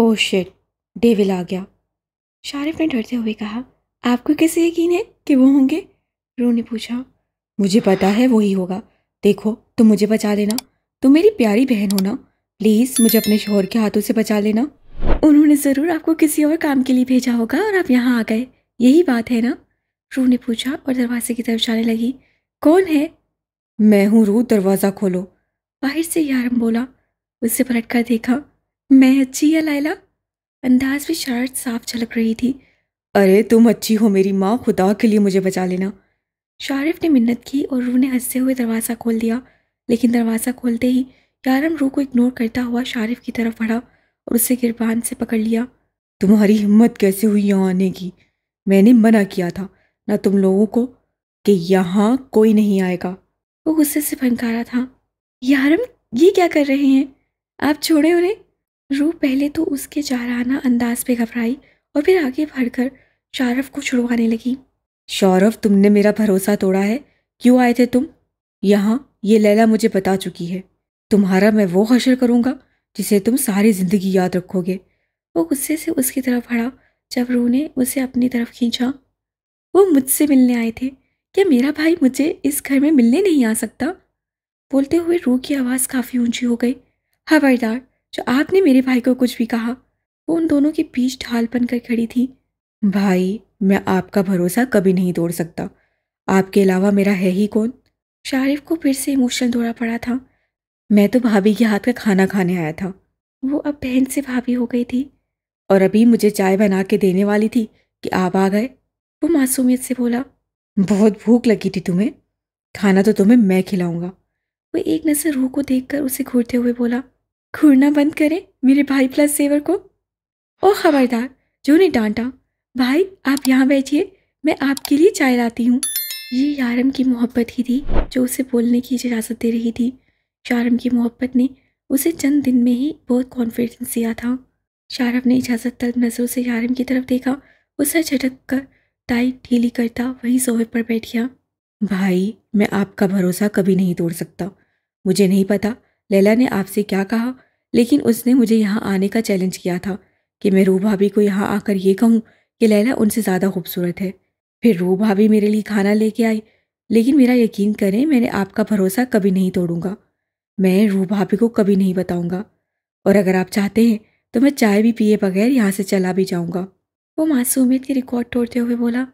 oh shit devil आ गया शारिफ ने डरते हुए कहा आपको कैसे यकीन है कि वो होंगे रू ने पूछा मुझे पता है वही होगा देखो तुम मुझे बचा लेना तुम मेरी प्यारी बहन हो ना प्लीज़ मुझे अपने शोहर के हाथों से बचा लेना उन्होंने ज़रूर आपको किसी और काम के लिए भेजा होगा और आप यहाँ आ गए यही बात है ना रू ने पूछा और दरवाजे की तरफ जाने लगी कौन है मैं हूँ रू दरवाज़ा खोलो बाहर से यारम बोला उससे पलट कर देखा मैं अच्छी है लाइला अंदाज भी शर्ट साफ झलक रही थी अरे तुम अच्छी हो मेरी माँ खुदा के लिए मुझे बचा लेना शारिफ ने मिन्नत की और रूह ने हंसते हुए दरवाज़ा खोल दिया लेकिन दरवाज़ा खोलते ही यारम रूह को इग्नोर करता हुआ शारिफ की तरफ बढ़ा और उसे गिरबान से पकड़ लिया तुम्हारी हिम्मत कैसे हुई यहाँ आने की मैंने मना किया था ना तुम लोगों को कि यहाँ कोई नहीं आएगा वो गुस्से से फनकारा था यारम ये क्या कर रहे हैं आप छोड़े उन्हें रूह पहले तो उसके चाराना अंदाज पे घबराई और फिर आगे बढ़कर शौरभ को छुड़वाने लगी शौरव तुमने मेरा भरोसा तोड़ा है क्यों आए थे तुम यहाँ ये लैला मुझे बता चुकी है तुम्हारा मैं वो हशर करूँगा जिसे तुम सारी ज़िंदगी याद रखोगे वो गुस्से से उसकी तरफ भड़ा जब रू ने उसे अपनी तरफ खींचा वो मुझसे मिलने आए थे क्या मेरा भाई मुझे इस घर में मिलने नहीं आ सकता बोलते हुए रू की आवाज़ काफ़ी ऊंची हो गई हवाईदार जो आपने मेरे भाई को कुछ भी कहा वो उन दोनों के बीच ढाल कर खड़ी थी भाई मैं आपका भरोसा कभी नहीं तोड़ सकता आपके अलावा मेरा है ही कौन शारिफ को फिर से इमोशनल दौड़ा पड़ा था मैं तो भाभी के हाथ का खाना खाने आया था वो अब बहन से भाभी हो गई थी और अभी मुझे चाय बना के देने वाली थी कि आप आ गए वो मासूमियत से बोला बहुत भूख लगी थी तुम्हें खाना तो तुम्हें मैं खिलाऊंगा वो एक नज़र रूह को देखकर उसे घूरते हुए बोला घूरना बंद करें मेरे भाई प्लस सेवर को ओ खबरदार जो ने डांटा भाई आप यहाँ बैठिए मैं आपके लिए चाय लाती हूँ ये यारम की मोहब्बत ही थी जो उसे बोलने की इजाज़त दे रही थी शारम की मोहब्बत ने उसे चंद दिन में ही बहुत कॉन्फिडेंस दिया था शारम ने इजाज़त तल नज़रों से यारम की तरफ देखा उसे झटक कर टाई ढीली करता वहीं सोहे पर बैठ गया भाई मैं आपका भरोसा कभी नहीं तोड़ सकता मुझे नहीं पता लैला ने आपसे क्या कहा लेकिन उसने मुझे यहाँ आने का चैलेंज किया था कि मैं रू भाभी को यहाँ आकर ये कहूँ कि लैला उनसे ज़्यादा खूबसूरत है फिर रू भाभी मेरे लिए खाना लेके आई लेकिन मेरा यकीन करें मैंने आपका भरोसा कभी नहीं तोड़ूंगा मैं रू भाभी को कभी नहीं बताऊंगा और अगर आप चाहते हैं तो मैं चाय भी पिए बगैर यहाँ से चला भी जाऊँगा वो मासूमियत के रिकॉर्ड तोड़ते हुए बोला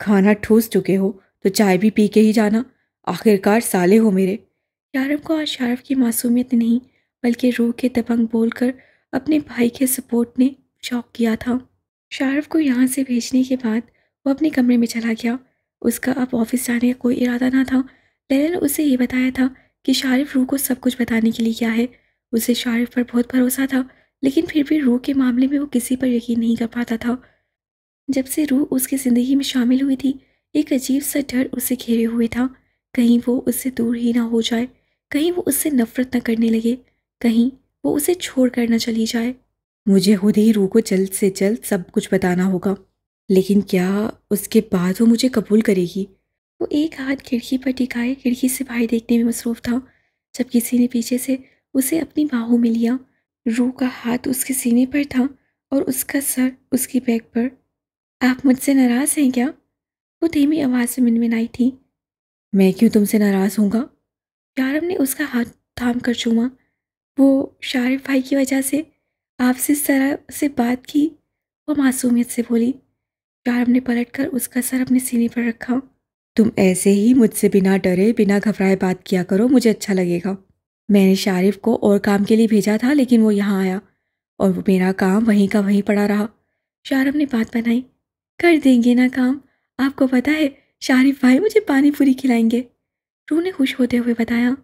खाना ठूस चुके हो तो चाय भी पी के ही जाना आखिरकार साले हो मेरे यारम को आज शारफ की मासूमियत नहीं बल्कि रूह के दबंग बोलकर अपने भाई के सपोर्ट ने शौक किया था शारफ को यहाँ से भेजने के बाद वो अपने कमरे में चला गया उसका अब ऑफिस जाने का कोई इरादा ना था लैला ने उसे ये बताया था कि शारफ़ रूह को सब कुछ बताने के लिए क्या है उसे शारफ पर बहुत भरोसा था लेकिन फिर भी रूह के मामले में वो किसी पर यकीन नहीं कर पाता था जब से रूह उसकी ज़िंदगी में शामिल हुई थी एक अजीब सा डर उसे घेरे हुए था कहीं वो उससे दूर ही ना हो जाए कहीं वो उससे नफरत न करने लगे कहीं वो उसे छोड़ कर न चली जाए मुझे खुद ही रू को जल्द से जल्द सब कुछ बताना होगा लेकिन क्या उसके बाद वो मुझे कबूल करेगी वो एक हाथ खिड़की पर टिकाए खिड़की से बाहर देखने में मसरूफ़ था जब किसी ने पीछे से उसे अपनी बाहों में लिया रू का हाथ उसके सीने पर था और उसका सर उसकी बैग पर आप मुझसे नाराज़ हैं क्या वो धीमी आवाज़ मिनमिन मिनमिनाई थी मैं क्यों तुमसे नाराज़ होगा यारम ने उसका हाथ थाम कर चूमा वो शारिफ भाई की वजह से आपसे सरा से बात की और मासूमियत से बोली यारम ने पलट कर उसका सर अपने सीने पर रखा तुम ऐसे ही मुझसे बिना डरे बिना घबराए बात किया करो मुझे अच्छा लगेगा मैंने शारिफ को और काम के लिए भेजा था लेकिन वो यहाँ आया और मेरा काम वहीं का वहीं पड़ा रहा शारम ने बात बनाई कर देंगे ना काम आपको पता है शारिफ भाई मुझे पानी पूरी खिलाएंगे रू ने खुश होते हुए बताया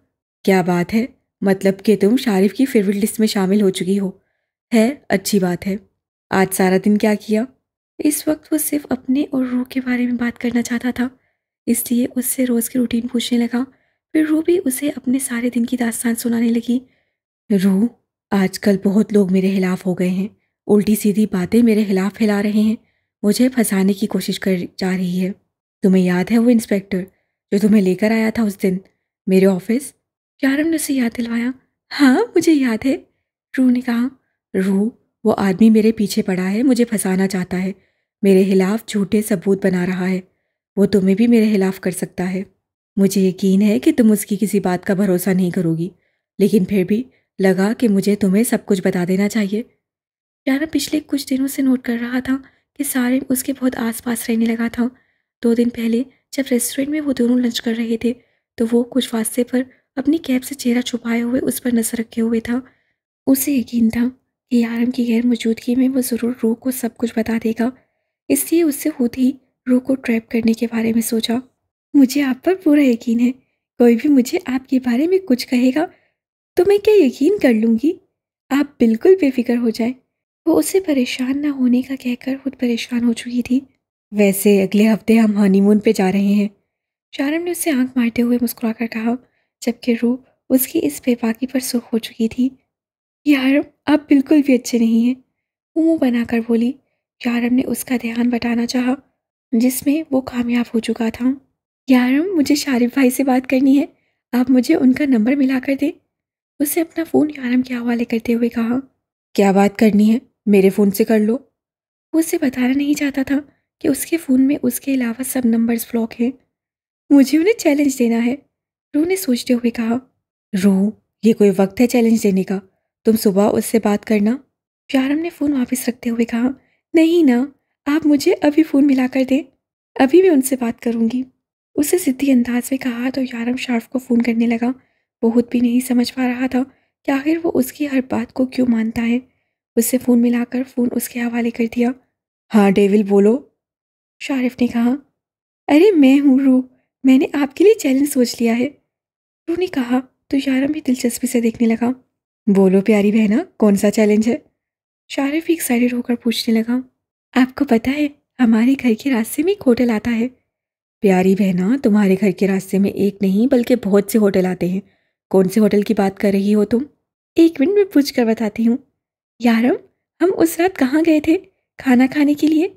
क्या बात है मतलब कि तुम शारिफ की फेवरेट लिस्ट में शामिल हो चुकी हो है अच्छी बात है आज सारा दिन क्या किया इस वक्त वो सिर्फ अपने और रूह के बारे में बात करना चाहता था इसलिए उससे रोज़ की रूटीन पूछने लगा फिर रूह भी उसे अपने सारे दिन की दास्तान सुनाने लगी रू आजकल बहुत लोग मेरे खिलाफ हो गए हैं उल्टी सीधी बातें मेरे खिलाफ फैला रहे हैं मुझे फंसाने की कोशिश कर जा रही है तुम्हें याद है वो इंस्पेक्टर जो तुम्हें लेकर आया था उस दिन मेरे ऑफिस यारम ने उसे याद दिलवाया हाँ मुझे याद है रू ने कहा रू वो आदमी मेरे पीछे पड़ा है मुझे फंसाना चाहता है मेरे खिलाफ झूठे सबूत बना रहा है वो तुम्हें भी मेरे खिलाफ कर सकता है मुझे यकीन है कि तुम उसकी किसी बात का भरोसा नहीं करोगी लेकिन फिर भी लगा कि मुझे तुम्हें सब कुछ बता देना चाहिए यारा पिछले कुछ दिनों से नोट कर रहा था कि सारे उसके बहुत आसपास रहने लगा था दो दिन पहले जब रेस्टोरेंट में वो दोनों लंच कर रहे थे तो वो कुछ वास्ते पर अपनी कैब से चेहरा छुपाए हुए उस पर नजर रखे हुए था उसे यकीन था कि आरम की गैर मौजूदगी में वो ज़रूर रूह को सब कुछ बता देगा इसलिए उससे खुद ही रूह को ट्रैप करने के बारे में सोचा मुझे आप पर पूरा यकीन है कोई भी मुझे आपके बारे में कुछ कहेगा तो मैं क्या यकीन कर लूँगी आप बिल्कुल बेफिक्र हो जाए वो उसे परेशान ना होने का कहकर खुद परेशान हो चुकी थी वैसे अगले हफ्ते हम हनीमून पे जा रहे हैं शारम ने उससे आंख मारते हुए मुस्कुराकर कहा जबकि रूह उसकी इस बेबाकी पर सुख हो चुकी थी यारम आप बिल्कुल भी अच्छे नहीं हैं वो मुँह बनाकर बोली यारम ने उसका ध्यान बटाना चाहा जिसमें वो कामयाब हो चुका था यारम मुझे शारिफ भाई से बात करनी है आप मुझे उनका नंबर मिला कर दें उसने अपना फ़ोन यारम के हवाले करते हुए कहा क्या बात करनी है मेरे फ़ोन से कर लो वो उसे बताना नहीं चाहता था कि उसके फ़ोन में उसके अलावा सब नंबर्स ब्लॉक हैं मुझे उन्हें चैलेंज देना है रू ने सोचते हुए कहा रू ये कोई वक्त है चैलेंज देने का तुम सुबह उससे बात करना प्यारम ने फ़ोन वापस रखते हुए कहा नहीं ना आप मुझे अभी फ़ोन मिला कर दें अभी मैं उनसे बात करूंगी उसे ज़िद्दी अंदाज में कहा तो यारम शार्फ को फ़ोन करने लगा वो खुद भी नहीं समझ पा रहा था कि आखिर वो उसकी हर बात को क्यों मानता है उससे फ़ोन मिलाकर फ़ोन उसके हवाले कर दिया हाँ डेविल बोलो शारिफ ने कहा अरे मैं हूँ रू मैंने आपके लिए चैलेंज सोच लिया है रू ने कहा तो यारा भी दिलचस्पी से देखने लगा बोलो प्यारी बहना कौन सा चैलेंज है शारिफ एक्साइटेड होकर पूछने लगा आपको पता है हमारे घर के रास्ते में एक होटल आता है प्यारी बहना तुम्हारे घर के रास्ते में एक नहीं बल्कि बहुत से होटल आते हैं कौन से होटल की बात कर रही हो तुम एक मिनट में पूछ कर बताती हूँ यारम हम उस रात कहाँ गए थे खाना खाने के लिए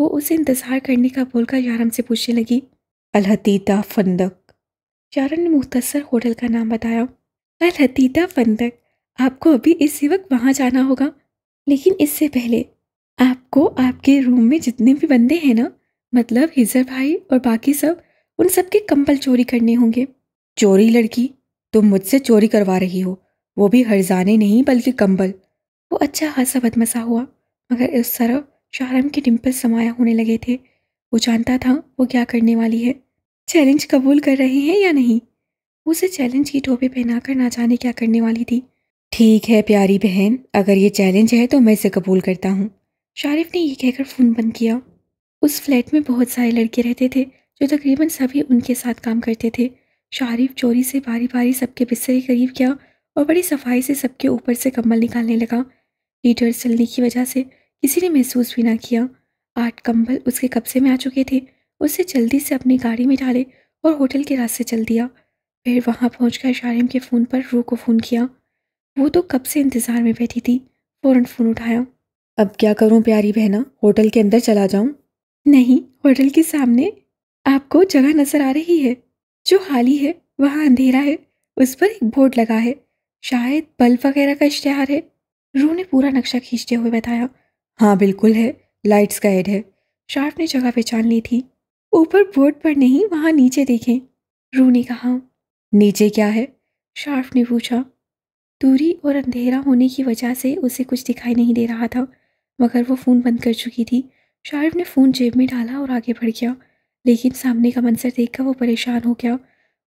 वो उसे इंतज़ार करने का बोलकर यारम से पूछने लगी अलहतीदा फंदक यारम ने मुख्तसर होटल का नाम बताया अलहतीदा फंदक आपको अभी इसी वक्त वहाँ जाना होगा लेकिन इससे पहले आपको आपके रूम में जितने भी बंदे हैं ना मतलब हिजर भाई और बाकी सब उन सब के कंबल चोरी करने होंगे चोरी लड़की तुम मुझसे चोरी करवा रही हो वो भी हरजाने नहीं बल्कि कंबल वो अच्छा खासा बदमसा हुआ मगर इस तरफ शाहरम के डिम्पल समाया होने लगे थे वो जानता था वो क्या करने वाली है चैलेंज कबूल कर रहे हैं या नहीं उसे चैलेंज की टोपी पहनाकर ना जाने क्या करने वाली थी ठीक है प्यारी बहन अगर ये चैलेंज है तो मैं इसे कबूल करता हूँ शारिफ ने ये कहकर फ़ोन बंद किया उस फ्लैट में बहुत सारे लड़के रहते थे जो तकरीबन सभी उनके साथ काम करते थे शारिफ चोरी से बारी बारी सबके बिस्तर के करीब गया और बड़ी सफाई से सबके ऊपर से कम्बल निकालने लगा हीटर चलने की वजह से किसी ने महसूस भी ना किया आठ कंबल उसके कब्जे में आ चुके थे उसे जल्दी से अपनी गाड़ी में डाले और होटल के रास्ते चल दिया फिर वहाँ पहुँच कर शारिम के फ़ोन पर रू को फ़ोन किया वो तो कब से इंतज़ार में बैठी थी फ़ौरन फ़ोन उठाया अब क्या करूँ प्यारी बहना होटल के अंदर चला जाऊँ नहीं होटल के सामने आपको जगह नज़र आ रही है जो हाली है वहाँ अंधेरा है उस पर एक बोर्ड लगा है शायद बल्ब वगैरह का इश्तहार है रू ने पूरा नक्शा खींचते हुए बताया हाँ बिल्कुल है लाइट्स का है शार्प ने जगह पहचान ली थी ऊपर बोर्ड पर नहीं वहाँ नीचे देखें रू ने कहा नीचे क्या है शार्फ ने पूछा दूरी और अंधेरा होने की वजह से उसे कुछ दिखाई नहीं दे रहा था मगर वो फ़ोन बंद कर चुकी थी शार्फ ने फ़ोन जेब में डाला और आगे बढ़ गया लेकिन सामने का मंसर देखकर वो परेशान हो गया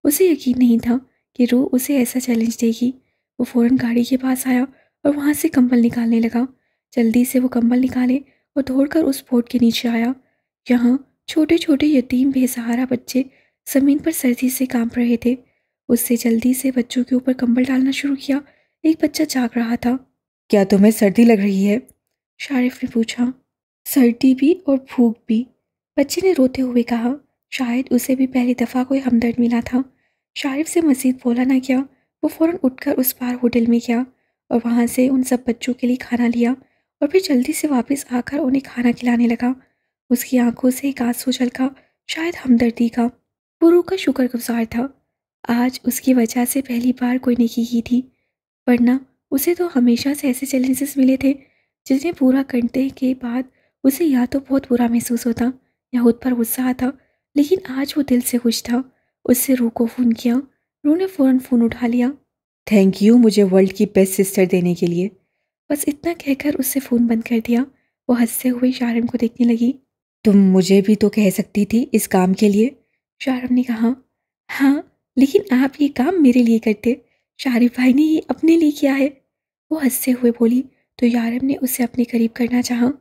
उसे यकीन नहीं था कि रू उसे ऐसा चैलेंज देगी वो फ़ौरन गाड़ी के पास आया और वहाँ से कंबल निकालने लगा जल्दी से वो कंबल निकाले और दौड़कर उस बोट के नीचे आया यहाँ छोटे छोटे यतीम बेसहारा बच्चे ज़मीन पर सर्दी से कांप रहे थे उससे जल्दी से बच्चों के ऊपर कंबल डालना शुरू किया एक बच्चा जाग रहा था क्या तुम्हें सर्दी लग रही है शारिफ ने पूछा सर्दी भी और भूख भी बच्चे ने रोते हुए कहा शायद उसे भी पहली दफ़ा कोई हमदर्द मिला था शारिफ से मजीद बोला ना गया वो फ़ौरन उठकर उस पार होटल में गया और वहाँ से उन सब बच्चों के लिए खाना लिया और फिर जल्दी से वापस आकर उन्हें खाना खिलाने लगा उसकी आंखों से एक आंसू छलका शायद हमदर्दी का वो रू का शुक्रगुजार था आज उसकी वजह से पहली बार कोई नेकी की थी वरना उसे तो हमेशा से ऐसे चैलेंजेस मिले थे जिन्हें पूरा करने के बाद उसे या तो बहुत बुरा महसूस होता या खुद पर गुस्सा आता लेकिन आज वो दिल से खुश था उससे रू को फ़ोन किया रू ने फ़ौरन फ़ोन उठा लिया थैंक यू मुझे वर्ल्ड की बेस्ट सिस्टर देने के लिए बस इतना कहकर उससे फ़ोन बंद कर दिया वो हंसते हुए शारम को देखने लगी तुम मुझे भी तो कह सकती थी इस काम के लिए शारम ने कहा हाँ लेकिन आप ये काम मेरे लिए करते शारिफ भाई ने ये अपने लिए किया है वो हंसते हुए बोली तो यारम ने उसे अपने करीब करना चाहा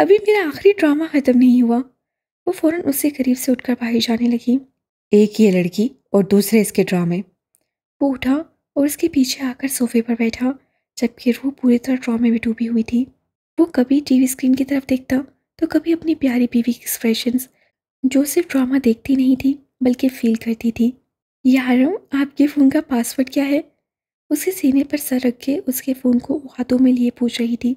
अभी मेरा आखिरी ड्रामा ख़त्म नहीं हुआ वो फ़ौरन उससे करीब से उठकर बाहर जाने लगी एक ये लड़की और दूसरे इसके ड्रामे वो उठा और उसके पीछे आकर सोफे पर बैठा जबकि रूह पूरी तरह ड्रामे में डूबी हुई थी वो कभी टीवी स्क्रीन की तरफ देखता तो कभी अपनी प्यारी बीवी के एक्सप्रेशंस जो सिर्फ ड्रामा देखती नहीं थी बल्कि फील करती थी यारों आपके फ़ोन का पासवर्ड क्या है उसे सीने पर सर रख के उसके फ़ोन को हाथों में लिए पूछ रही थी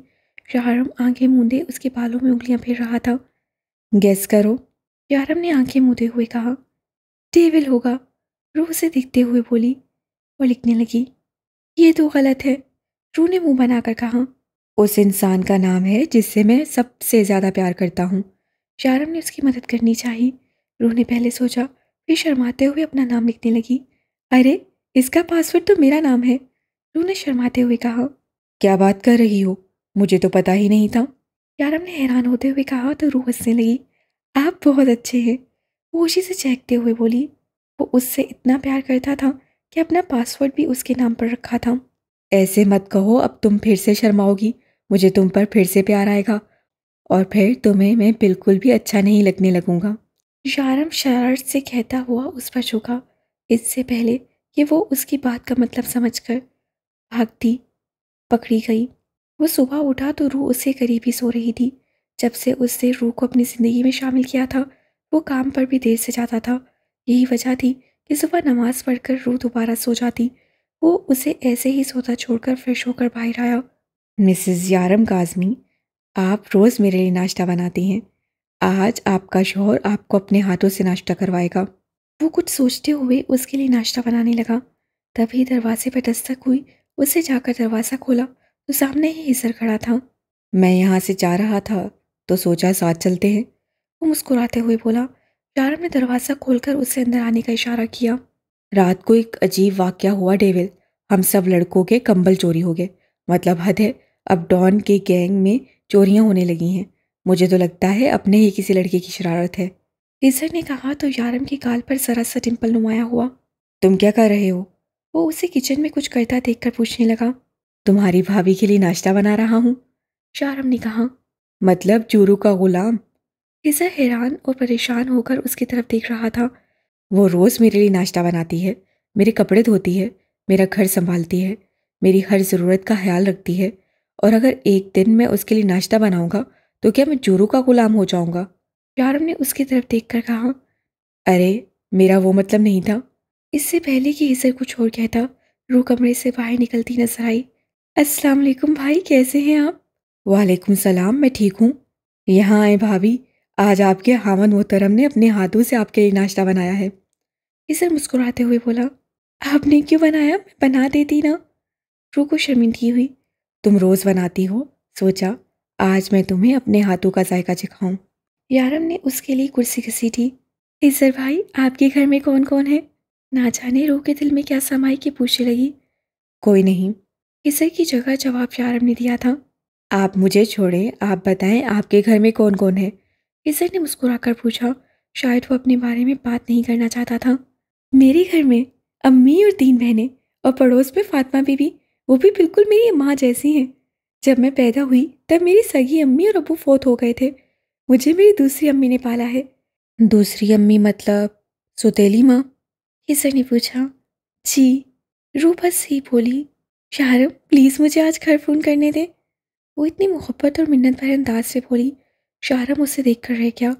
यारम आंखें मूंदे उसके बालों में उंगलियां फेर रहा था गैस करो यारम ने आंखें मूंदे हुए कहा टेबल होगा रूह से दिखते हुए बोली और लिखने लगी ये तो गलत है रू ने मुंह बनाकर कहा उस इंसान का नाम है जिससे मैं सबसे ज़्यादा प्यार करता हूँ शारम ने उसकी मदद करनी चाही रू ने पहले सोचा फिर शर्माते हुए अपना नाम लिखने लगी अरे इसका पासवर्ड तो मेरा नाम है रू ने शर्माते हुए कहा क्या बात कर रही हो मुझे तो पता ही नहीं था शारम ने हैरान होते हुए कहा तो रू हंसने लगी आप बहुत अच्छे हैं वो उसी से चहकते हुए बोली वो उससे इतना प्यार करता था कि अपना पासवर्ड भी उसके नाम पर रखा था ऐसे मत कहो अब तुम फिर से शर्माओगी मुझे तुम पर फिर से प्यार आएगा और फिर तुम्हें मैं बिल्कुल भी अच्छा नहीं लगने लगूंगा शारम शरारत से कहता हुआ उस पर झुका इससे पहले कि वो उसकी बात का मतलब समझकर भागती पकड़ी गई वो सुबह उठा तो रूह उससे करीब ही सो रही थी जब से उसने रूह को अपनी ज़िंदगी में शामिल किया था वो काम पर भी देर से जाता था यही वजह थी कि सुबह नमाज़ पढ़कर रूह दोबारा सो जाती वो उसे ऐसे ही सोता छोड़कर फ्रेश होकर बाहर आया मिसेस यारम काजमी आप रोज़ मेरे लिए नाश्ता बनाती हैं आज आपका शोहर आपको अपने हाथों से नाश्ता करवाएगा वो कुछ सोचते हुए उसके लिए नाश्ता बनाने लगा तभी दरवाजे पर दस्तक हुई उसे जाकर दरवाज़ा खोला तो सामने ही हिसर खड़ा था मैं यहाँ से जा रहा था तो सोचा साथ चलते हैं वो मुस्कुराते हुए बोला यारम ने दरवाज़ा खोलकर उसे अंदर आने का इशारा किया रात को एक अजीब वाक्य हुआ डेविल हम सब लड़कों के कंबल चोरी हो गए मतलब हद है अब डॉन के गैंग में चोरियां होने लगी हैं मुझे तो लगता है अपने ही किसी लड़के की शरारत है इजर ने कहा तो यारम के गाल पर जरा सा टिम्पल नुमाया हुआ तुम क्या कर रहे हो वो उसे किचन में कुछ करता देख कर पूछने लगा तुम्हारी भाभी के लिए नाश्ता बना रहा हूँ शारम ने कहा मतलब चूरू का गुलाम इजर हैरान और परेशान होकर उसकी तरफ देख रहा था वो रोज़ मेरे लिए नाश्ता बनाती है मेरे कपड़े धोती है मेरा घर संभालती है मेरी हर ज़रूरत का ख्याल रखती है और अगर एक दिन मैं उसके लिए नाश्ता बनाऊंगा तो क्या मैं जोरू का गुलाम हो जाऊंगा चारम ने उसकी तरफ देख कर कहा अरे मेरा वो मतलब नहीं था इससे पहले कि इसे कुछ और कहता रू कमरे से बाहर निकलती नजर आई अस्सलाम वालेकुम भाई कैसे हैं आप वालेकुम सलाम मैं ठीक हूँ यहाँ आए भाभी आज आपके हावन मोहतरम ने अपने हाथों से आपके लिए नाश्ता बनाया है इसे मुस्कुराते हुए बोला आपने क्यों बनाया मैं बना देती ना रू को शर्मिंदगी हुई तुम रोज़ बनाती हो सोचा आज मैं तुम्हें अपने हाथों का जायका चिखाऊं यारम ने उसके लिए कुर्सी घसीटी इजर भाई आपके घर में कौन कौन है ना जाने रू के दिल में क्या समाई के पूछने लगी कोई नहीं इसर की जगह जवाब यारम ने दिया था आप मुझे छोड़ें आप बताएं आपके घर में कौन कौन है इसर ने मुस्कुराकर पूछा शायद वो अपने बारे में बात नहीं करना चाहता था मेरे घर में अम्मी और तीन बहनें और पड़ोस में फातिमा बीबी वो भी बिल्कुल मेरी माँ जैसी हैं जब मैं पैदा हुई तब मेरी सगी अम्मी और अबू फौत हो गए थे मुझे मेरी दूसरी अम्मी ने पाला है दूसरी अम्मी मतलब सुतेली माँ हिसर ने पूछा जी बस से बोली शाहरम प्लीज़ मुझे आज घर फ़ोन करने दें वो इतनी मोहब्बत और मिन्नत भरे अंदाज से बोली शाहरम उसे देख कर रह गया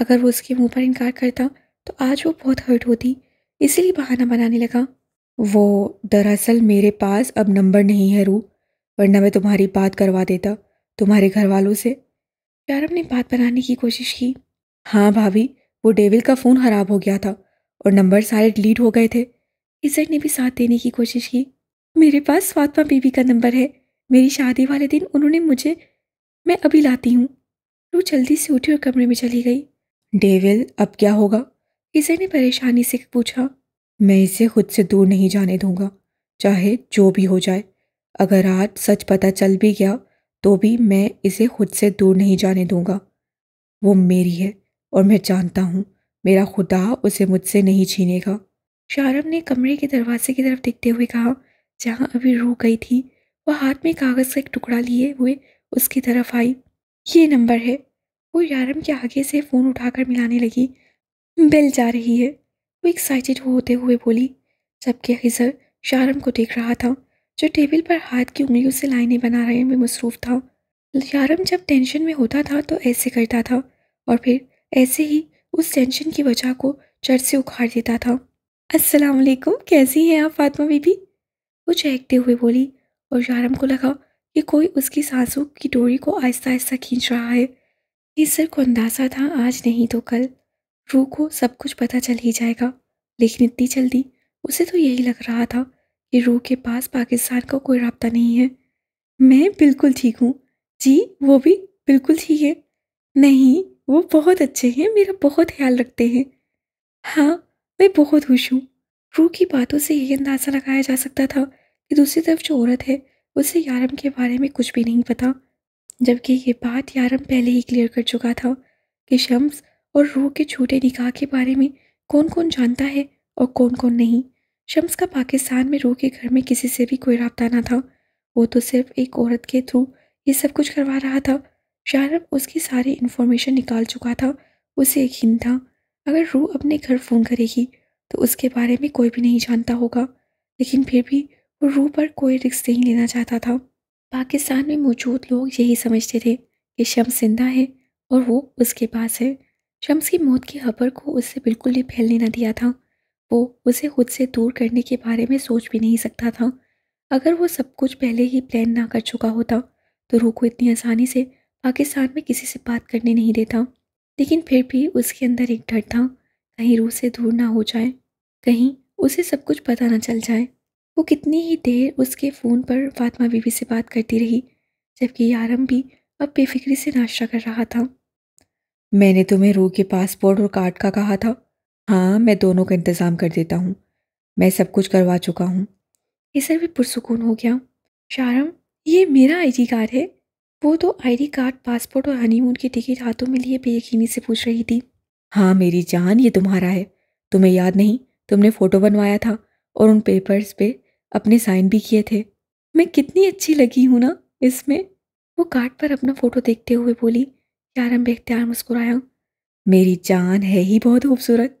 अगर वो उसके मुंह पर इनकार करता तो आज वो बहुत हर्ट होती इसलिए बहाना बनाने लगा वो दरअसल मेरे पास अब नंबर नहीं है रू वरना मैं तुम्हारी बात करवा देता तुम्हारे घर वालों से प्यारम ने बात बनाने की कोशिश की हाँ भाभी वो डेविल का फ़ोन ख़राब हो गया था और नंबर सारे डिलीट हो गए थे इज्जत ने भी साथ देने की कोशिश की मेरे पास फातमा बीबी का नंबर है मेरी शादी वाले दिन उन्होंने मुझे मैं अभी लाती हूँ रू जल्दी से उठी और कमरे में चली गई डेविल अब क्या होगा किसी ने परेशानी से पूछा मैं इसे खुद से दूर नहीं जाने दूंगा चाहे जो भी हो जाए अगर आज सच पता चल भी गया तो भी मैं इसे खुद से दूर नहीं जाने दूंगा वो मेरी है और मैं जानता हूँ मेरा खुदा उसे मुझसे नहीं छीनेगा शारम ने कमरे के दरवाजे की तरफ देखते हुए कहा जहाँ अभी रो गई थी वह हाथ में कागज़ का एक टुकड़ा लिए हुए उसकी तरफ आई ये नंबर है वो यारम के आगे से फ़ोन उठाकर मिलाने लगी बेल जा रही है वो एक्साइटेड होते हुए बोली जबकि हिजर शारम को देख रहा था जो टेबल पर हाथ की उंगलियों से लाइनें रहे में मसरूफ़ था शारम जब टेंशन में होता था तो ऐसे करता था और फिर ऐसे ही उस टेंशन की वजह को चर से उखाड़ देता था अस्सलाम वालेकुम कैसी हैं आप फातिमा बीबी वो चहकते हुए बोली और शारम को लगा कि कोई उसकी सांसों की डोरी को आहिस्ता आहिस्ता खींच रहा है सर को अंदाज़ा था आज नहीं तो कल रू को सब कुछ पता चल ही जाएगा लेकिन इतनी जल्दी उसे तो यही लग रहा था कि रू के पास पाकिस्तान का कोई रबता नहीं है मैं बिल्कुल ठीक हूँ जी वो भी बिल्कुल ठीक है नहीं वो बहुत अच्छे हैं मेरा बहुत ख्याल रखते हैं हाँ मैं बहुत खुश हूँ रू की बातों से यही अंदाज़ा लगाया जा सकता था कि दूसरी तरफ जो औरत है उसे यारम के बारे में कुछ भी नहीं पता जबकि ये बात यारम पहले ही क्लियर कर चुका था कि शम्स और रूह के छूटे निकाह के बारे में कौन कौन जानता है और कौन कौन नहीं शम्स का पाकिस्तान में रूह के घर में किसी से भी कोई रबता ना था वो तो सिर्फ एक औरत के थ्रू ये सब कुछ करवा रहा था शारब उसकी सारी इन्फॉर्मेशन निकाल चुका था उसे यकीन था अगर रूह अपने घर फ़ोन करेगी तो उसके बारे में कोई भी नहीं जानता होगा लेकिन फिर भी वो रूह पर कोई रिक्स नहीं लेना चाहता था पाकिस्तान में मौजूद लोग यही समझते थे कि शम्स जिंदा है और वो उसके पास है शम्स की मौत की खबर को उससे बिल्कुल भी फैलने न दिया था वो उसे खुद से दूर करने के बारे में सोच भी नहीं सकता था अगर वो सब कुछ पहले ही प्लान ना कर चुका होता तो रूह को इतनी आसानी से पाकिस्तान में किसी से बात करने नहीं देता लेकिन फिर भी उसके अंदर एक डर था कहीं रूह से दूर ना हो जाए कहीं उसे सब कुछ पता ना चल जाए वो कितनी ही देर उसके फ़ोन पर फातमा बीवी से बात करती रही जबकि यारम भी अब बेफिक्री से नाश्ता कर रहा था मैंने तुम्हें रू के पासपोर्ट और कार्ड का कहा था हाँ मैं दोनों का इंतज़ाम कर देता हूँ मैं सब कुछ करवा चुका हूँ इस भी पुरसकून हो गया शारम ये मेरा आईडी कार्ड है वो तो आईडी कार्ड पासपोर्ट और हनीमून की टिकट हाथों में लिए बेयकीनी से पूछ रही थी हाँ मेरी जान ये तुम्हारा है तुम्हें याद नहीं तुमने फ़ोटो बनवाया था और उन पेपर्स पे अपने साइन भी किए थे मैं कितनी अच्छी लगी हूँ ना इसमें वो कार्ड पर अपना फ़ोटो देखते हुए बोली यारम बेख्तियार मुस्कुराया मेरी जान है ही बहुत खूबसूरत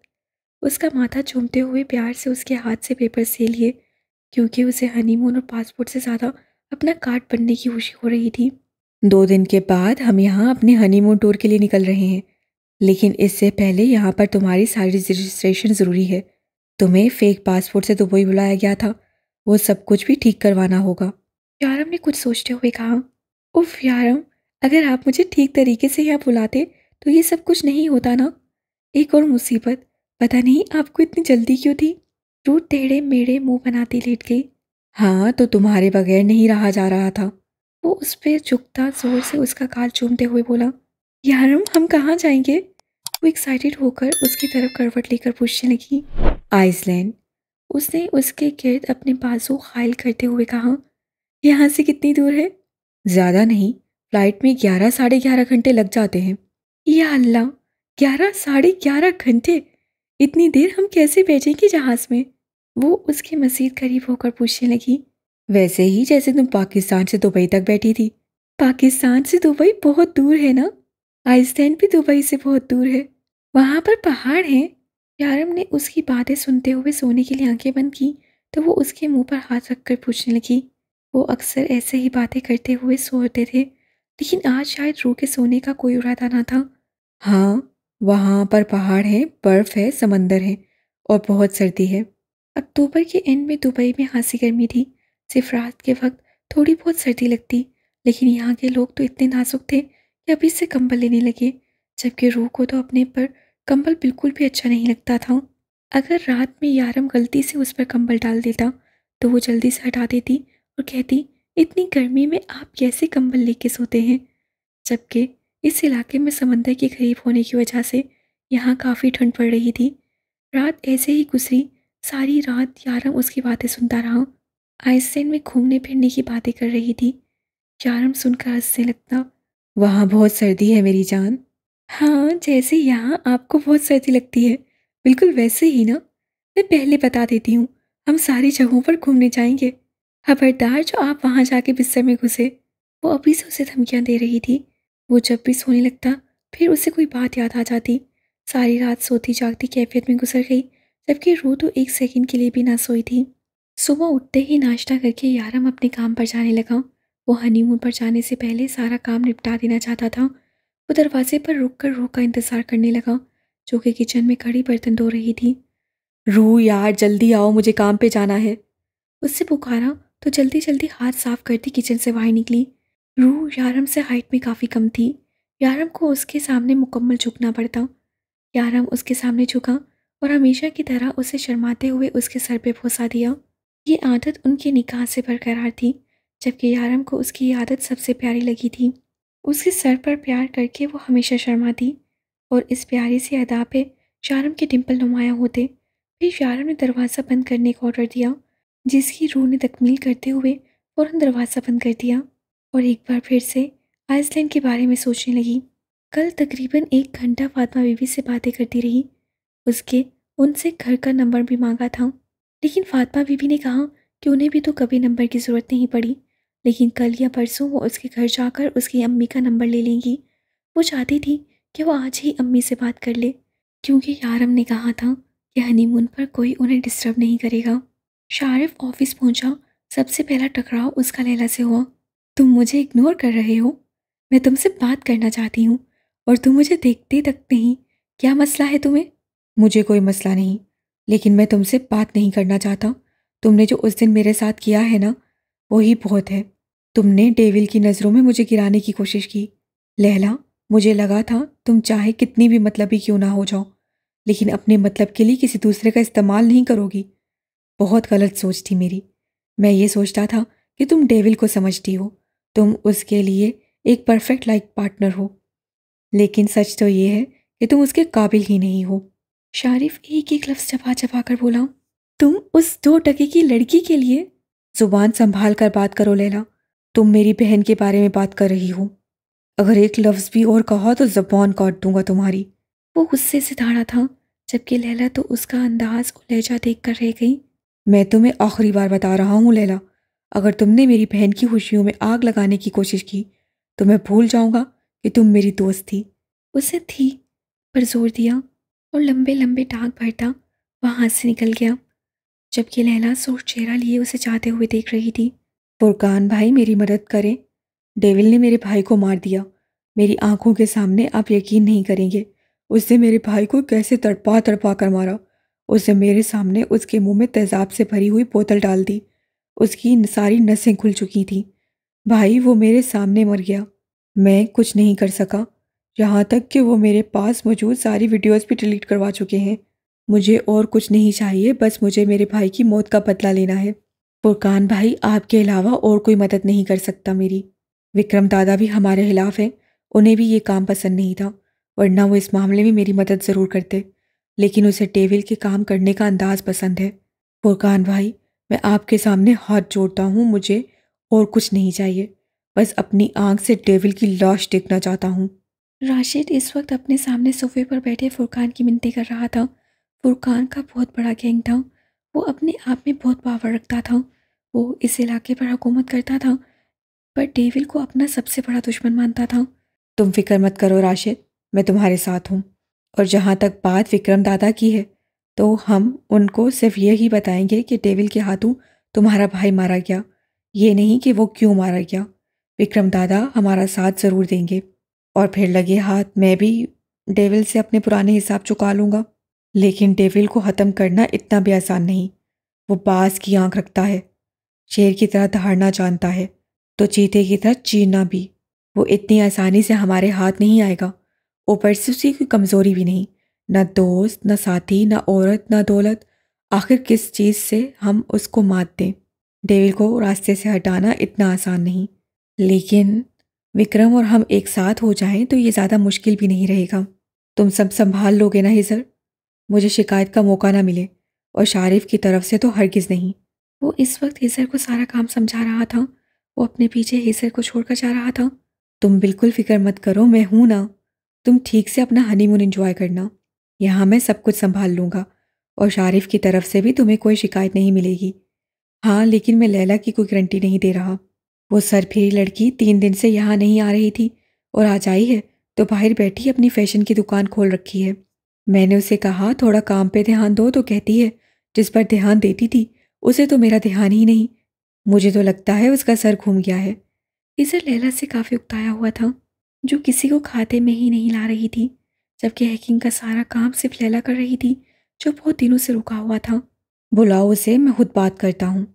उसका माथा चूमते हुए प्यार से उसके हाथ से पेपर से लिए क्योंकि उसे हनीमून और पासपोर्ट से ज़्यादा अपना कार्ड बनने की खुशी हो रही थी दो दिन के बाद हम यहाँ अपने हनीमून टूर के लिए निकल रहे हैं लेकिन इससे पहले यहाँ पर तुम्हारी सारी रजिस्ट्रेशन ज़रूरी है तुम्हें फेक पासपोर्ट से दुबई तो बुलाया गया था वो सब कुछ भी ठीक करवाना होगा यारम ने कुछ सोचते हुए कहा उफ यारम अगर आप मुझे ठीक तरीके से यहाँ बुलाते तो ये सब कुछ नहीं होता ना एक और मुसीबत पता नहीं आपको इतनी जल्दी क्यों थी रूट टेढ़े मेढ़े मुंह बनाती लेट गई हाँ तो तुम्हारे बगैर नहीं रहा जा रहा था वो उस पर झुकता जोर से उसका काल चूमते हुए बोला यारम हम कहाँ जाएंगे वो एक्साइटेड होकर उसकी तरफ करवट लेकर पूछने लगी आइसलैंड उसने उसके गिर्द अपने बाजू खायल करते हुए कहा यहाँ से कितनी दूर है ज़्यादा नहीं फ्लाइट में ग्यारह साढ़े ग्यारह घंटे लग जाते हैं या अल्लाह ग्यारह साढ़े ग्यारह घंटे इतनी देर हम कैसे बैठेंगे जहाज़ में वो उसके मसीद करीब होकर पूछने लगी वैसे ही जैसे तुम पाकिस्तान से दुबई तक बैठी थी पाकिस्तान से दुबई बहुत दूर है ना आइसलैंड भी दुबई से बहुत दूर है वहाँ पर पहाड़ हैं यारम ने उसकी बातें सुनते हुए सोने के लिए आंखें बंद की तो वो उसके मुंह पर हाथ रखकर पूछने लगी वो अक्सर ऐसे ही बातें करते हुए सोते थे लेकिन आज शायद रो के सोने का कोई उरादा ना था हाँ वहाँ पर पहाड़ है बर्फ़ है समंदर है और बहुत सर्दी है अक्टूबर के एंड में दुबई में खासी गर्मी थी सिर्फ रात के वक्त थोड़ी बहुत सर्दी लगती लेकिन यहाँ के लोग तो इतने नाजुक थे कि अभी से कंबल लेने लगे जबकि रूह को तो अपने पर कंबल बिल्कुल भी अच्छा नहीं लगता था अगर रात में यारम गलती से उस पर कंबल डाल देता तो वो जल्दी से हटा देती और कहती इतनी गर्मी में आप कैसे कंबल लेके सोते हैं जबकि इस इलाके में समंदर के करीब होने की वजह से यहाँ काफ़ी ठंड पड़ रही थी रात ऐसे ही गुजरी सारी रात यारम उसकी बातें सुनता रहा आइसलैंड में घूमने फिरने की बातें कर रही थी यारम सुनकर हंसने लगता वहाँ बहुत सर्दी है मेरी जान हाँ जैसे यहाँ आपको बहुत सर्दी लगती है बिल्कुल वैसे ही ना मैं पहले बता देती हूँ हम सारी जगहों पर घूमने जाएंगे खबरदार जो आप वहाँ जाके बिस्तर में घुसे वो अभी से उसे धमकियाँ दे रही थी वो जब भी सोने लगता फिर उसे कोई बात याद आ जाती सारी रात सोती जागती कैफियत में गुजर गई जबकि रू तो एक सेकंड के लिए भी ना सोई थी सुबह उठते ही नाश्ता करके यारम अपने काम पर जाने लगा वो हनीमून पर जाने से पहले सारा काम निपटा देना चाहता था वो दरवाजे पर रुक कर रू का इंतज़ार करने लगा जो कि किचन में खड़ी बर्तन धो रही थी रू यार जल्दी आओ मुझे काम पे जाना है उससे पुकारा तो जल्दी जल्दी हाथ साफ करती किचन से बाहर निकली रूह यारम से हाइट में काफ़ी कम थी यारम को उसके सामने मुकम्मल झुकना पड़ता यारम उसके सामने झुका और हमेशा की तरह उसे शर्माते हुए उसके सर पे भोसा दिया ये आदत उनके निकाह से बरकरार थी जबकि यारम को उसकी आदत सबसे प्यारी लगी थी उसके सर पर प्यार करके वो हमेशा शर्माती और इस प्यारी से अदा पे यारम के डिम्पल नुमाया होते फिर यारम ने दरवाज़ा बंद करने का ऑर्डर दिया जिसकी रूह ने तकमील करते हुए फ़ौरन दरवाज़ा बंद कर दिया और एक बार फिर से आइसलैंड के बारे में सोचने लगी कल तकरीबन एक घंटा फातमा बीबी से बातें करती रही उसके उनसे घर का नंबर भी मांगा था लेकिन फातमा बीबी ने कहा कि उन्हें भी तो कभी नंबर की ज़रूरत नहीं पड़ी लेकिन कल या परसों वो उसके घर जाकर उसकी अम्मी का नंबर ले लेंगी वो चाहती थी कि वो आज ही अम्मी से बात कर ले क्योंकि यारम ने कहा था कि हनीमून पर कोई उन्हें डिस्टर्ब नहीं करेगा शारिफ ऑफिस पहुंचा सबसे पहला टकराव उसका लैला से हुआ तुम मुझे इग्नोर कर रहे हो मैं तुमसे बात करना चाहती हूँ और तुम मुझे देखते तकते ही क्या मसला है तुम्हें मुझे कोई मसला नहीं लेकिन मैं तुमसे बात नहीं करना चाहता तुमने जो उस दिन मेरे साथ किया है ना वही बहुत है तुमने डेविल की नज़रों में मुझे गिराने की कोशिश की लहला मुझे लगा था तुम चाहे कितनी भी मतलबी क्यों ना हो जाओ लेकिन अपने मतलब के लिए किसी दूसरे का इस्तेमाल नहीं करोगी बहुत गलत सोच थी मेरी मैं ये सोचता था कि तुम डेविल को समझती हो तुम उसके लिए एक परफेक्ट लाइक पार्टनर हो लेकिन सच तो ये है कि तुम उसके काबिल ही नहीं हो शारिफ एक एक लफ्ज़ चबा चबा कर बोला तुम उस दो टके की लड़की के लिए ज़ुबान संभाल कर बात करो लेला तुम मेरी बहन के बारे में बात कर रही हो अगर एक लफ्ज़ भी और कहा तो ज़बान काट दूंगा तुम्हारी वो गुस्से से धाड़ा था जबकि लैला तो उसका अंदाज और लहजा देख कर रह गई मैं तुम्हें आखिरी बार बता रहा हूँ लैला अगर तुमने मेरी बहन की खुशियों में आग लगाने की कोशिश की तो मैं भूल जाऊँगा कि तुम मेरी दोस्त थी उसे थी पर जोर दिया और लंबे लंबे टाँग भरता वहाँ से निकल गया जबकि लैला सोच चेहरा लिए उसे जाते हुए देख रही थी फुरकान भाई मेरी मदद करें डेविल ने मेरे भाई को मार दिया मेरी आंखों के सामने आप यकीन नहीं करेंगे उसने मेरे भाई को कैसे तड़पा तड़पा कर मारा उसने मेरे सामने उसके मुंह में तेज़ाब से भरी हुई बोतल डाल दी उसकी सारी नसें खुल चुकी थीं भाई वो मेरे सामने मर गया मैं कुछ नहीं कर सका यहाँ तक कि वो मेरे पास मौजूद सारी वीडियोस भी डिलीट करवा चुके हैं मुझे और कुछ नहीं चाहिए बस मुझे मेरे भाई की मौत का बदला लेना है फुरकान भाई आपके अलावा और कोई मदद नहीं कर सकता मेरी विक्रम दादा भी हमारे खिलाफ हैं उन्हें भी ये काम पसंद नहीं था वरना वो इस मामले में मेरी मदद ज़रूर करते लेकिन उसे टेबल के काम करने का अंदाज पसंद है फुरकान भाई मैं आपके सामने हाथ जोड़ता हूँ मुझे और कुछ नहीं चाहिए बस अपनी आंख से टेबल की लाश देखना चाहता हूँ राशिद इस वक्त अपने सामने सोफे पर बैठे फुरकान की मिनती कर रहा था फुरकान का बहुत बड़ा गैंग था वो अपने आप में बहुत पावर रखता था वो इस इलाके पर हुकूमत करता था पर डेविल को अपना सबसे बड़ा दुश्मन मानता था तुम फिक्र मत करो राशिद मैं तुम्हारे साथ हूँ और जहाँ तक बात विक्रम दादा की है तो हम उनको सिर्फ ये ही बताएंगे कि डेविल के हाथों तुम्हारा भाई मारा गया ये नहीं कि वो क्यों मारा गया विक्रम दादा हमारा साथ ज़रूर देंगे और फिर लगे हाथ मैं भी डेविल से अपने पुराने हिसाब चुका लूँगा लेकिन डेविल को ख़त्म करना इतना भी आसान नहीं वो बाज की आंख रखता है शेर की तरह दहाड़ना जानता है तो चीते की तरह चीरना भी वो इतनी आसानी से हमारे हाथ नहीं आएगा ऊपर से उसी की कमज़ोरी भी नहीं ना दोस्त ना साथी ना औरत ना दौलत आखिर किस चीज़ से हम उसको मात दें डेविल को रास्ते से हटाना इतना आसान नहीं लेकिन विक्रम और हम एक साथ हो जाएं तो ये ज़्यादा मुश्किल भी नहीं रहेगा तुम सब संभाल लोगे ना ही सर मुझे शिकायत का मौका ना मिले और शारिफ की तरफ से तो हरगिज़ नहीं वो इस वक्त हिजर को सारा काम समझा रहा था वो अपने पीछे हिजर को छोड़कर जा रहा था तुम बिल्कुल फिक्र मत करो मैं हूं ना तुम ठीक से अपना हनीमून एंजॉय करना यहाँ मैं सब कुछ संभाल लूँगा और शारिफ की तरफ से भी तुम्हें कोई शिकायत नहीं मिलेगी हाँ लेकिन मैं लैला की कोई गारंटी नहीं दे रहा वो सर सरफेरी लड़की तीन दिन से यहाँ नहीं आ रही थी और आज आई है तो बाहर बैठी अपनी फैशन की दुकान खोल रखी है मैंने उसे कहा थोड़ा काम पे ध्यान दो तो कहती है जिस पर ध्यान देती थी उसे तो मेरा ध्यान ही नहीं मुझे तो लगता है उसका सर घूम गया है इसे लैला से काफ़ी उकताया हुआ था जो किसी को खाते में ही नहीं ला रही थी जबकि हैकिंग का सारा काम सिर्फ लैला कर रही थी जो बहुत दिनों से रुका हुआ था बुलाओ उसे मैं खुद बात करता हूँ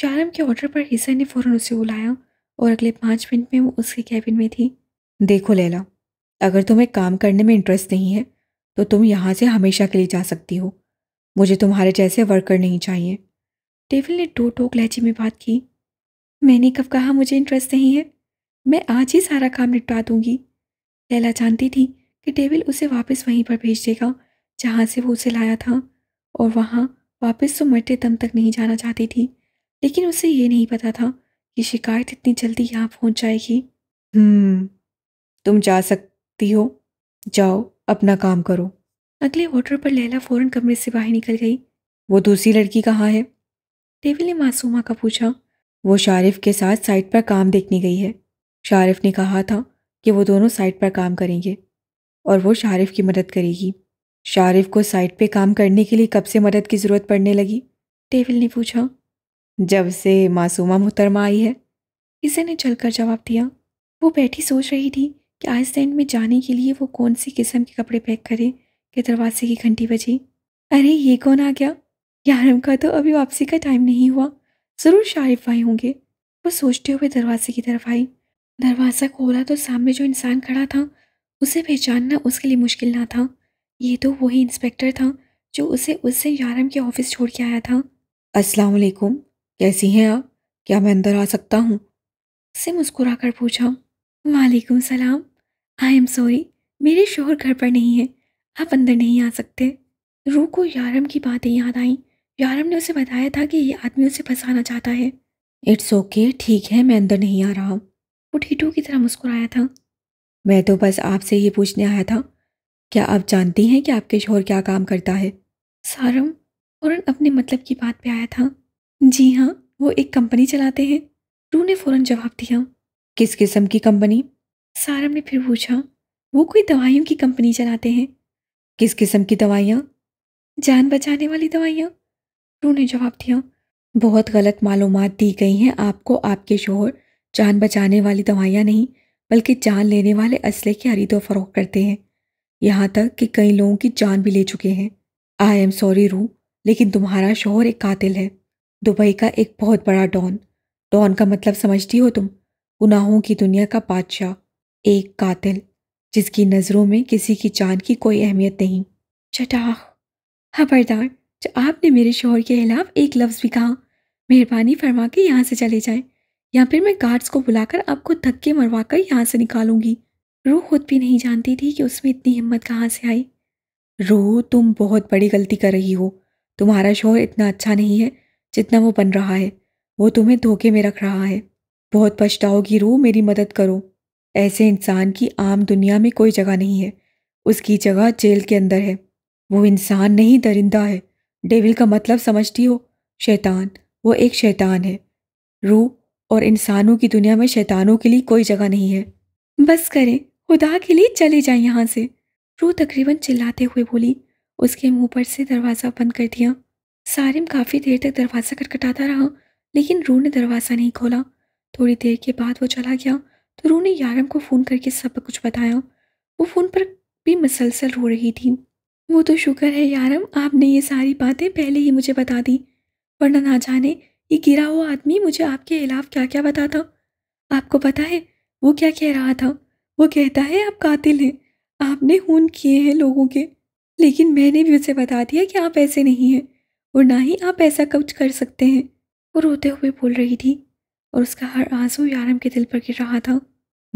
शारम के ऑर्डर पर हिस्सा ने फ़ौरन उसे बुलाया और अगले पाँच मिनट में वो उसके कैबिन में थी देखो लैला अगर तुम्हें काम करने में इंटरेस्ट नहीं है तो तुम यहाँ से हमेशा के लिए जा सकती हो मुझे तुम्हारे जैसे वर्कर नहीं चाहिए टेबल ने टो टोक लहजे में बात की मैंने कब कहा मुझे इंटरेस्ट नहीं है मैं आज ही सारा काम निपटा दूंगी लैला जानती थी कि टेबल उसे वापस वहीं पर भेज देगा जहाँ से वो उसे लाया था और वहाँ वापस तो मरते दम तक नहीं जाना चाहती थी लेकिन उसे ये नहीं पता था कि शिकायत इतनी जल्दी यहाँ पहुँच जाएगी हम्म, तुम जा सकती हो जाओ अपना काम करो अगले ऑर्डर पर लैला फ़ौरन कमरे से बाहर निकल गई वो दूसरी लड़की कहाँ है टेबल ने मासूमा का पूछा वो शारिफ के साथ साइट पर काम देखने गई है शारिफ ने कहा था कि वो दोनों साइट पर काम करेंगे और वो शारिफ की मदद करेगी शारिफ को साइट पे काम करने के लिए कब से मदद की ज़रूरत पड़ने लगी टेविल ने पूछा जब से मासूमा मुहतरमा आई है इसे ने चलकर जवाब दिया वो बैठी सोच रही थी कि आइसलैंड में जाने के लिए वो कौन सी किस्म के कपड़े पैक करें कि दरवाजे की घंटी बजी अरे ये कौन आ गया यारम का तो अभी वापसी का टाइम नहीं हुआ ज़रूर शारिफ आए होंगे वो सोचते हुए दरवाजे की तरफ आई दरवाज़ा खोला तो सामने जो इंसान खड़ा था उसे पहचानना उसके लिए मुश्किल ना था ये तो वही इंस्पेक्टर था जो उसे उससे यारम के ऑफिस छोड़ के आया था अस्सलाम वालेकुम कैसी हैं आप क्या मैं अंदर आ सकता हूँ उससे मुस्कुरा कर पूछा वालेकुम सलाम आई एम सॉरी मेरे शोहर घर पर नहीं है आप अंदर नहीं आ सकते रू को यारम की बातें याद आईं यारम ने उसे बताया था कि ये आदमी उसे फंसाना चाहता है इट्स ओके ठीक है मैं अंदर नहीं आ रहा ठीठू की तरह मुस्कुराया था मैं तो बस आपसे ये पूछने आया था क्या आप जानती हैं कि आपके शोहर क्या काम करता है सारम फ़ौरन अपने मतलब की बात पे आया था जी हाँ वो एक कंपनी चलाते हैं रू ने फ़ौरन जवाब दिया किस किस्म की कंपनी सारम ने फिर पूछा वो कोई दवाइयों की कंपनी चलाते हैं किस किस्म की दवाइयाँ जान बचाने वाली दवाइयाँ रू ने जवाब दिया बहुत गलत मालूम दी गई हैं आपको आपके शोहर जान बचाने वाली दवाइयाँ नहीं बल्कि जान लेने वाले असले की खरीद व फरोख करते हैं यहाँ तक कि कई लोगों की जान भी ले चुके हैं आई एम सॉरी रू लेकिन तुम्हारा शोहर एक कातिल है दुबई का एक बहुत बड़ा डॉन डॉन का मतलब समझती हो तुम गुनाहों की दुनिया का बादशाह एक कातिल जिसकी नज़रों में किसी की जान की कोई अहमियत नहीं चटाह खबरदार जो आपने मेरे शोहर के खिलाफ एक लफ्ज़ भी कहा मेहरबानी फरमा के यहाँ से चले जाएं या फिर मैं गार्ड्स को बुलाकर आपको धक्के मरवा कर यहाँ से निकालूंगी रो खुद भी नहीं जानती थी कि उसमें इतनी हिम्मत कहाँ से आई रो तुम बहुत बड़ी गलती कर रही हो तुम्हारा शोर इतना अच्छा नहीं है जितना वो बन रहा है वो तुम्हें धोखे में रख रहा है बहुत पछताओगी रो मेरी मदद करो ऐसे इंसान की आम दुनिया में कोई जगह नहीं है उसकी जगह जेल के अंदर है वो इंसान नहीं दरिंदा है डेविल का मतलब समझती हो शैतान वो एक शैतान है रू और इंसानों की दुनिया में शैतानों के लिए कोई जगह नहीं है बस करें खुदा के लिए चले जाए यहाँ से रू तकरीबन चिल्लाते हुए बोली उसके मुंह पर से दरवाज़ा बंद कर दिया सारिम काफ़ी देर तक दरवाज़ा खटखटाता रहा लेकिन रू ने दरवाज़ा नहीं खोला थोड़ी देर के बाद वो चला गया तो रू ने यारम को फ़ोन करके सब कुछ बताया वो फ़ोन पर भी मसलसल रो रही थी वो तो शुक्र है यारम आपने ये सारी बातें पहले ही मुझे बता दी वरना ना जाने ये गिरा हुआ आदमी मुझे आपके खिलाफ क्या क्या बताता आपको पता है वो क्या कह रहा था वो कहता है आप कातिल हैं आपने खून किए हैं लोगों के लेकिन मैंने भी उसे बता दिया कि आप ऐसे नहीं हैं और ना ही आप ऐसा कुछ कर सकते हैं वो रोते हुए बोल रही थी और उसका हर आंसू यारम के दिल पर गिर रहा था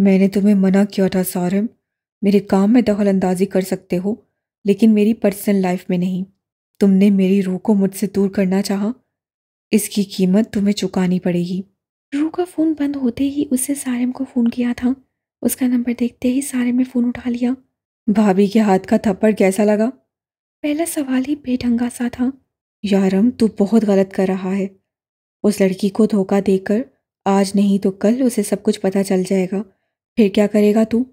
मैंने तुम्हें मना किया था सारम मेरे काम में दखल अंदाजी कर सकते हो लेकिन मेरी पर्सनल लाइफ में नहीं तुमने मेरी रूह को मुझसे दूर करना चाहा इसकी कीमत तुम्हें चुकानी पड़ेगी रू का फ़ोन बंद होते ही उसने सारिम को फ़ोन किया था उसका नंबर देखते ही सारिम ने फ़ोन उठा लिया भाभी के हाथ का थप्पड़ कैसा लगा पहला सवाल ही बेढंगा सा था यारम तू बहुत गलत कर रहा है उस लड़की को धोखा देकर आज नहीं तो कल उसे सब कुछ पता चल जाएगा फिर क्या करेगा तू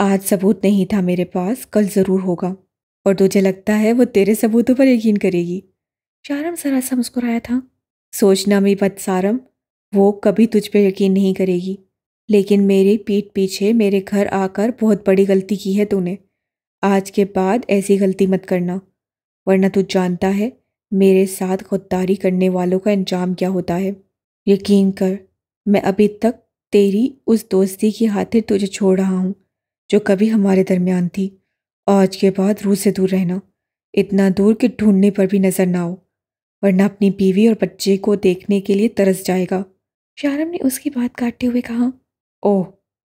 आज सबूत नहीं था मेरे पास कल ज़रूर होगा और तुझे लगता है वो तेरे सबूतों पर यकीन करेगी यारम जरा सा मुस्कुराया था सोचना में बदसारम वो कभी तुझ पे यकीन नहीं करेगी लेकिन मेरी पीठ पीछे मेरे घर आकर बहुत बड़ी गलती की है तूने आज के बाद ऐसी गलती मत करना वरना तू जानता है मेरे साथ खुददारी करने वालों का अंजाम क्या होता है यकीन कर मैं अभी तक तेरी उस दोस्ती की खातिर तुझे छोड़ रहा हूँ जो कभी हमारे दरमियान थी आज के बाद रूह से दूर रहना इतना दूर कि ढूंढने पर भी नज़र ना हो वरना अपनी बीवी और बच्चे को देखने के लिए तरस जाएगा शारम ने उसकी बात काटते हुए कहा ओह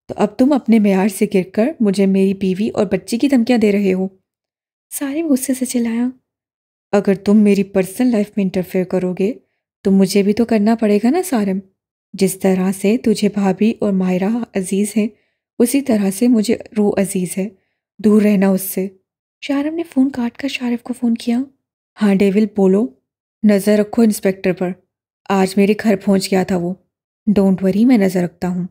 तो अब तुम अपने मैार से गिरकर मुझे मेरी बीवी और बच्चे की धमकियाँ दे रहे हो सारिम गुस्से से चिल्लाया अगर तुम मेरी पर्सनल लाइफ में इंटरफेयर करोगे तो मुझे भी तो करना पड़ेगा ना सारिम जिस तरह से तुझे भाभी और मायरा अजीज़ हैं उसी तरह से मुझे रू अजीज़ है दूर रहना उससे शारम ने फ़ोन काट कर शारिफ को फ़ोन किया हाँ डेविल बोलो नज़र रखो इंस्पेक्टर पर आज मेरे घर पहुंच गया था वो डोंट वरी मैं नज़र रखता हूँ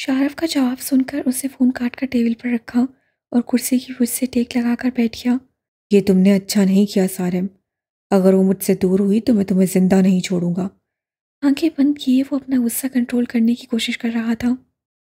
शारफ का जवाब सुनकर उसने फ़ोन काट कर टेबल पर रखा और कुर्सी की से टेक लगा कर बैठ गया ये तुमने अच्छा नहीं किया सारम अगर वो मुझसे दूर हुई तो मैं तुम्हें ज़िंदा नहीं छोड़ूंगा आंखें बंद किए वो अपना गुस्सा कंट्रोल करने की कोशिश कर रहा था